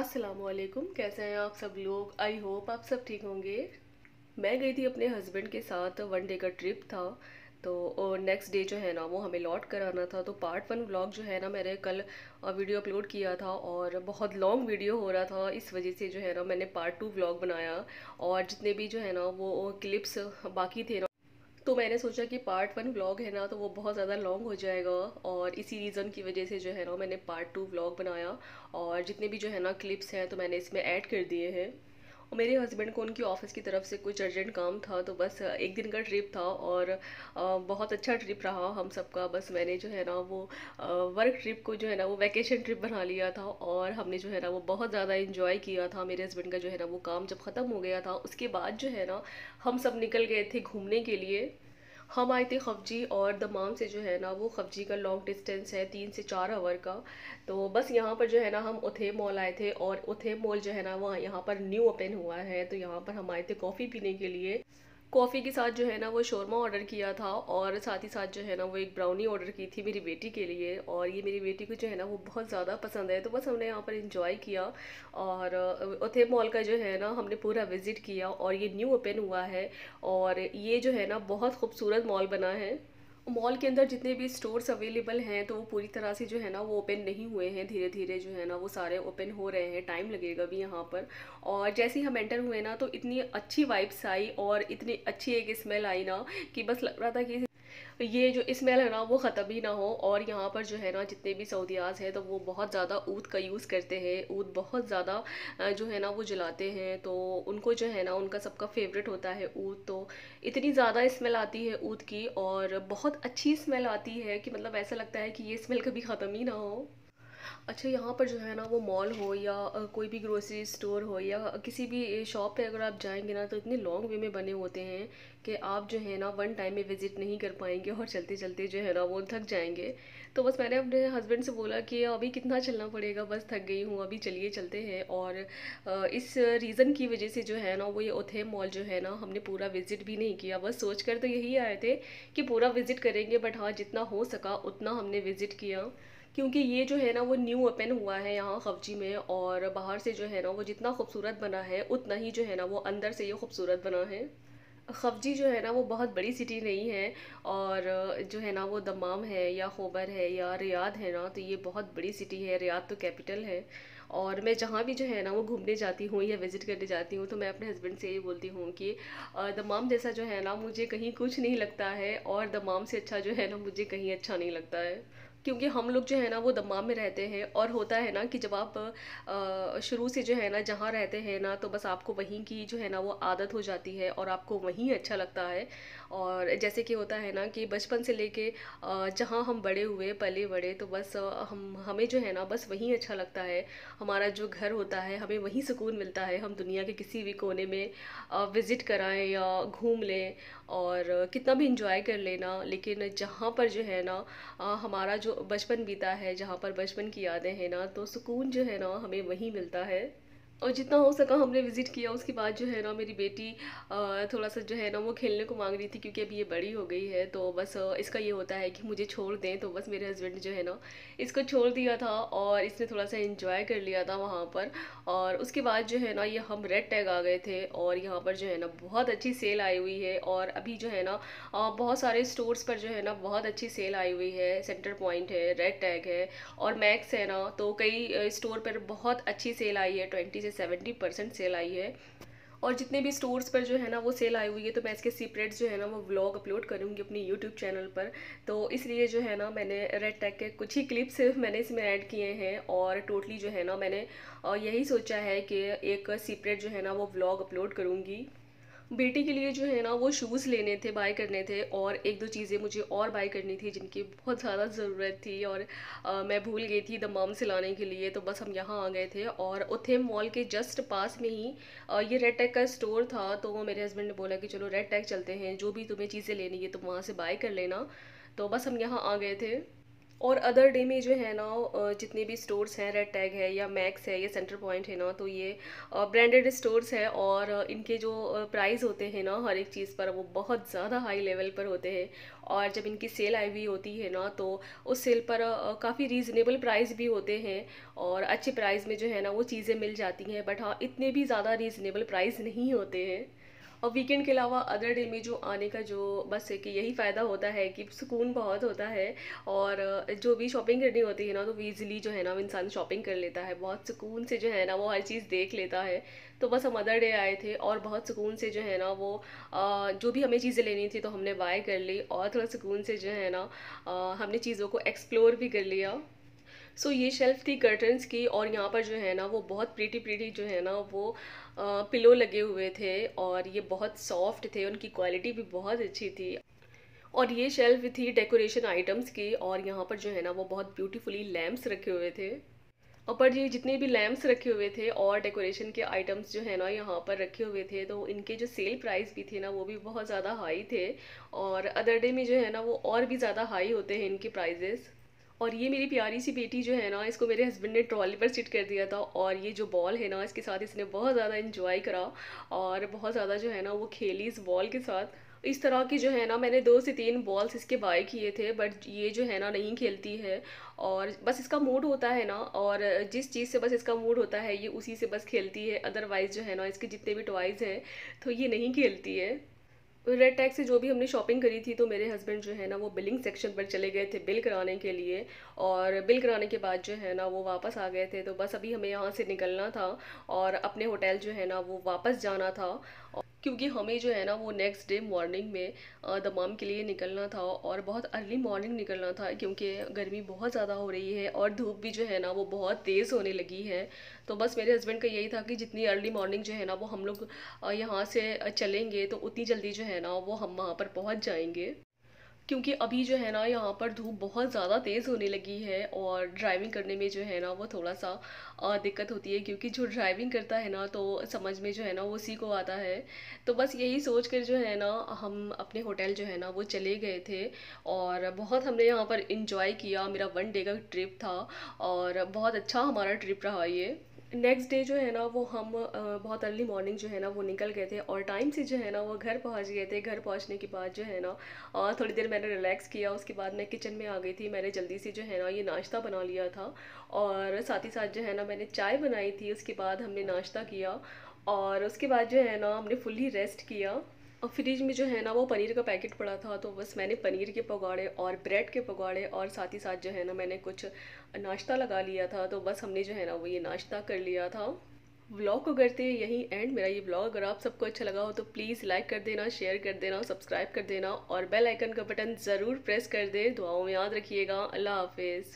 असलकुम कैसे हैं आप सब लोग आई होप आप सब ठीक होंगे मैं गई थी अपने हस्बैंड के साथ वन डे का ट्रिप था तो और नेक्स्ट डे जो है ना वो हमें लॉट कराना था तो पार्ट वन व्लॉग जो है ना मैंने कल वीडियो अपलोड किया था और बहुत लॉन्ग वीडियो हो रहा था इस वजह से जो है ना मैंने पार्ट टू व्लॉग बनाया और जितने भी जो है ना वो क्लिप्स बाकी थे ना तो मैंने सोचा कि पार्ट वन व्लॉग है ना तो वो बहुत ज़्यादा लॉन्ग हो जाएगा और इसी रीज़न की वजह से जो है ना मैंने पार्ट टू व्लॉग बनाया और जितने भी जो है ना क्लिप्स हैं तो मैंने इसमें ऐड कर दिए हैं और मेरे हस्बैंड को उनकी ऑफिस की तरफ से कुछ अर्जेंट काम था तो बस एक दिन का ट्रिप था और बहुत अच्छा ट्रिप रहा हम सबका बस मैंने जो है ना वो वर्क ट्रिप को जो है ना वो वैकेशन ट्रिप बना लिया था और हमने जो है ना वो बहुत ज़्यादा इंजॉय किया था मेरे हस्बैंड का जो है ना वो काम जब ख़त्म हो गया था उसके बाद जो है ना हम सब निकल गए थे घूमने के लिए हम आए थे खफजी और दमाम से जो है ना वो खफजी का लॉन्ग डिस्टेंस है तीन से चार आवर का तो बस यहाँ पर जो है ना हम उथे मॉल आए थे और उथे मॉल जो है ना वहाँ यहाँ पर न्यू ओपन हुआ है तो यहाँ पर हम आए थे कॉफ़ी पीने के लिए कॉफ़ी के साथ जो है ना वो शोरमा ऑर्डर किया था और साथ ही साथ जो है ना वो एक ब्राउनी ऑर्डर की थी मेरी बेटी के लिए और ये मेरी बेटी को जो है ना वो बहुत ज़्यादा पसंद है तो बस हमने यहाँ पर इंजॉय किया और उथे मॉल का जो है ना हमने पूरा विज़िट किया और ये न्यू ओपन हुआ है और ये जो है ना बहुत खूबसूरत मॉल बना है मॉल के अंदर जितने भी स्टोर्स अवेलेबल हैं तो वो पूरी तरह से जो है ना वो ओपन नहीं हुए हैं धीरे धीरे जो है ना वो सारे ओपन हो रहे हैं टाइम लगेगा भी यहाँ पर और जैसे ही हम एंटर हुए ना तो इतनी अच्छी वाइब्स आई और इतनी अच्छी एक स्मेल आई ना कि बस लग रहा था कि तो ये जो स्मेल है ना वो ख़त्म ही ना हो और यहाँ पर जो है ना जितने भी सऊदियाज हैं तो वो बहुत ज़्यादा ऊद का यूज़ करते हैं ऊद बहुत ज़्यादा जो है ना वो जलाते हैं तो उनको जो है ना उनका सबका फेवरेट होता है ऊद तो इतनी ज़्यादा स्मेल आती है ऊद की और बहुत अच्छी स्मेल आती है कि मतलब ऐसा लगता है कि ये स्मेल कभी ख़त्म ही ना हो अच्छा यहाँ पर जो है ना वो मॉल हो या कोई भी ग्रोसरी स्टोर हो या किसी भी शॉप पे अगर आप जाएंगे ना तो इतने लॉन्ग वे में बने होते हैं कि आप जो है ना वन टाइम में विज़िट नहीं कर पाएंगे और चलते चलते जो है ना वो थक जाएंगे तो बस मैंने अपने हस्बैंड से बोला कि अभी कितना चलना पड़ेगा बस थक गई हूँ अभी चलिए चलते हैं और इस रीज़न की वजह से जो है ना वो ये ओथे मॉल जो है ना हमने पूरा विज़िट भी नहीं किया बस सोच कर तो यही आए थे कि पूरा विज़िट करेंगे बट हाँ जितना हो सका उतना हमने विज़िट किया क्योंकि ये जो है ना वो न्यू ओपन हुआ है यहाँ खबजी में और बाहर से जो है ना वो जितना खूबसूरत बना है उतना ही जो है ना वो अंदर से ये खूबसूरत बना है खबजी जो है ना वो बहुत बड़ी सिटी नहीं है और जो है ना वो दमाम है या खोबर है या रियाद है ना तो ये बहुत बड़ी सिटी है रियाद तो कैपिटल है और मैं जहाँ भी जो है ना वो घूमने जाती हूँ या विज़िट करने जाती हूँ तो मैं अपने हस्बैंड से ये बोलती हूँ कि दमाम जैसा जो है ना मुझे कहीं कुछ नहीं लगता है और दमाम से अच्छा जो है ना मुझे कहीं अच्छा नहीं लगता है क्योंकि हम लोग जो है ना वो दमाम में रहते हैं और होता है ना कि जब आप शुरू से जो है ना जहाँ रहते हैं ना तो बस आपको वहीं की जो है ना वो आदत हो जाती है और आपको वहीं अच्छा लगता है और जैसे कि होता है ना कि बचपन से लेके जहाँ हम बड़े हुए पले बड़े तो बस हम हमें जो है ना बस वहीं अच्छा लगता है हमारा जो घर होता है हमें वहीं सुकून मिलता है हम दुनिया के किसी भी कोने में विज़िट कराएं या घूम लें और कितना भी इंजॉय कर लेना लेकिन जहाँ पर जो है ना हमारा जो बचपन बीता है जहाँ पर बचपन की यादें हैं ना तो सुकून जो है ना हमें वहीं मिलता है और जितना हो सका हमने विज़िट किया उसके बाद जो है ना मेरी बेटी थोड़ा सा जो है ना वो खेलने को मांग रही थी क्योंकि अभी ये बड़ी हो गई है तो बस इसका ये होता है कि मुझे छोड़ दें तो बस मेरे हस्बैंड जो है ना इसको छोड़ दिया था और इसने थोड़ा सा इन्जॉय कर लिया था वहाँ पर और उसके बाद जो है ना ये हम रेड टैग आ गए थे और यहाँ पर जो है ना बहुत अच्छी सेल आई हुई है और अभी जो है ना बहुत सारे स्टोर्स पर जो है ना बहुत अच्छी सेल आई हुई है सेंटर पॉइंट है रेड टैग है और मैक्स है ना तो कई स्टोर पर बहुत अच्छी सेल आई है ट्वेंटी से सेवेंटी परसेंट सेल आई है और जितने भी स्टोर्स पर जो है ना वो सेल आई हुई है तो मैं इसके सीपरेट्स जो है ना वो व्लॉग अपलोड करूँगी अपनी यूट्यूब चैनल पर तो इसलिए जो है ना मैंने रेड टैग के कुछ ही क्लिप सिर्फ मैंने इसमें ऐड किए हैं और टोटली जो है ना मैंने यही सोचा है कि एक सीपरेट जो है ना वो व्लॉग अपलोड करूँगी बेटी के लिए जो है ना वो शूज़ लेने थे बाय करने थे और एक दो चीज़ें मुझे और बाय करनी थी जिनकी बहुत ज़्यादा ज़रूरत थी और आ, मैं भूल गई थी दमाम से लाने के लिए तो बस हम यहाँ आ गए थे और उथे मॉल के जस्ट पास में ही आ, ये रेड टैग का स्टोर था तो मेरे हस्बैंड ने बोला कि चलो रेड टैग चलते हैं जो भी तुम्हें चीज़ें लेनी है तुम वहाँ से बाय कर लेना तो बस हम यहाँ आ गए थे और अदर डे में जो है ना जितने भी स्टोर्स हैं रेड टैग है या मैक्स है या सेंटर पॉइंट है ना तो ये ब्रांडेड स्टोर्स है और इनके जो प्राइस होते हैं ना हर एक चीज़ पर वो बहुत ज़्यादा हाई लेवल पर होते हैं और जब इनकी सेल आई हुई होती है ना तो उस सेल पर काफ़ी रीज़नेबल प्राइस भी होते हैं और अच्छे प्राइस में जो है ना वो चीज़ें मिल जाती हैं बट हाँ इतने भी ज़्यादा रीज़नेबल प्राइस नहीं होते हैं और वीकेंड के अलावा अदर डे में जो आने का जो बस है कि यही फ़ायदा होता है कि सुकून बहुत होता है और जो भी शॉपिंग करनी होती है ना तो ईजिली जो है ना इंसान शॉपिंग कर लेता है बहुत सुकून से जो है ना वो हर चीज़ देख लेता है तो बस हम अदर डे आए थे और बहुत सुकून से जो है ना वो जो भी हमें चीज़ें लेनी थी तो हमने बाय कर ली और थोड़ा सुकून से जो है ना हमने चीज़ों को एक्सप्लोर भी कर लिया सो so, ये शेल्फ़ थी कर्टन्स की और यहाँ पर जो है ना वो बहुत प्रीटी प्रीटी जो है ना वो पिलो लगे हुए थे और ये बहुत सॉफ्ट थे उनकी क्वालिटी भी बहुत अच्छी थी और ये शेल्फ थी डेकोरेशन आइटम्स की और यहाँ पर जो है ना वो बहुत ब्यूटीफुली लैम्प्स रखे हुए थे अपर ये जितने भी लैम्प्स रखे हुए थे और डेकोरेशन के आइटम्स जो है ना यहाँ पर रखे हुए थे तो इनके जो सेल प्राइस भी थे ना वो भी बहुत ज़्यादा हाई थे और अदर डे में जो है ना वो और भी ज़्यादा हाई होते हैं इनके प्राइजेज़ और ये मेरी प्यारी सी बेटी जो है ना इसको मेरे हस्बैंड ने ट्रॉली पर सिट कर दिया था और ये जो बॉल है ना इसके साथ इसने बहुत ज़्यादा इन्जॉय करा और बहुत ज़्यादा जो है ना वो खेली इस बॉल के साथ इस तरह की जो है ना मैंने दो से तीन बॉल्स इसके बाय किए थे बट ये जो है ना नहीं खेलती है और बस इसका मूड होता है ना और जिस चीज़ से बस इसका मूड होता है ये उसी से बस खेलती है अदरवाइज़ जो है ना इसके जितने भी टॉयज़ हैं तो ये नहीं खेलती है रेड टैग से जो भी हमने शॉपिंग करी थी तो मेरे हस्बैंड जो है ना वो बिलिंग सेक्शन पर चले गए थे बिल कराने के लिए और बिल कराने के बाद जो है ना वो वापस आ गए थे तो बस अभी हमें यहाँ से निकलना था और अपने होटल जो है ना वो वापस जाना था क्योंकि हमें जो है ना वो नेक्स्ट डे मॉर्निंग में दमाम के लिए निकलना था और बहुत अर्ली मॉर्निंग निकलना था क्योंकि गर्मी बहुत ज़्यादा हो रही है और धूप भी जो है ना वो बहुत तेज़ होने लगी है तो बस मेरे हस्बैंड का यही था कि जितनी अर्ली मॉर्निंग जो है ना वो हम लोग यहाँ से चलेंगे तो उतनी जल्दी जो है ना वो हम वहाँ पर पहुँच जाएंगे क्योंकि अभी जो है ना यहाँ पर धूप बहुत ज़्यादा तेज़ होने लगी है और ड्राइविंग करने में जो है ना वो थोड़ा सा दिक्कत होती है क्योंकि जो ड्राइविंग करता है ना तो समझ में जो है ना वो उसी को आता है तो बस यही सोच कर जो है ना हम अपने होटल जो है ना वो चले गए थे और बहुत हमने यहाँ पर इंजॉय किया मेरा वन डे का ट्रिप था और बहुत अच्छा हमारा ट्रिप रहा ये नेक्स्ट डे जो है ना वो हम बहुत अर्ली मॉर्निंग जो है ना वो निकल गए थे और टाइम से जो है ना वो घर पहुंच गए थे घर पहुंचने के बाद जो है ना थोड़ी देर मैंने रिलैक्स किया उसके बाद मैं किचन में आ गई थी मैंने जल्दी से जो है ना ये नाश्ता बना लिया था और साथ ही साथ जो है ना मैंने चाय बनाई थी उसके बाद हमने नाश्ता किया और उसके बाद जो है ना हमने फुल्ली रेस्ट किया और फ्रिज में जो है ना वो पनीर का पैकेट पड़ा था तो बस मैंने पनीर के पकौड़े और ब्रेड के पकौड़े और साथ ही साथ जो है ना मैंने कुछ नाश्ता लगा लिया था तो बस हमने जो है ना वो ये नाश्ता कर लिया था व्लॉग को करते हैं यहीं एंड मेरा ये व्लॉग अगर आप सबको अच्छा लगा हो तो प्लीज़ लाइक कर देना शेयर कर देना सब्सक्राइब कर देना और बेल आइकन का बटन ज़रूर प्रेस कर दें दुआओं में याद रखिएगा अल्लाह हाफिज़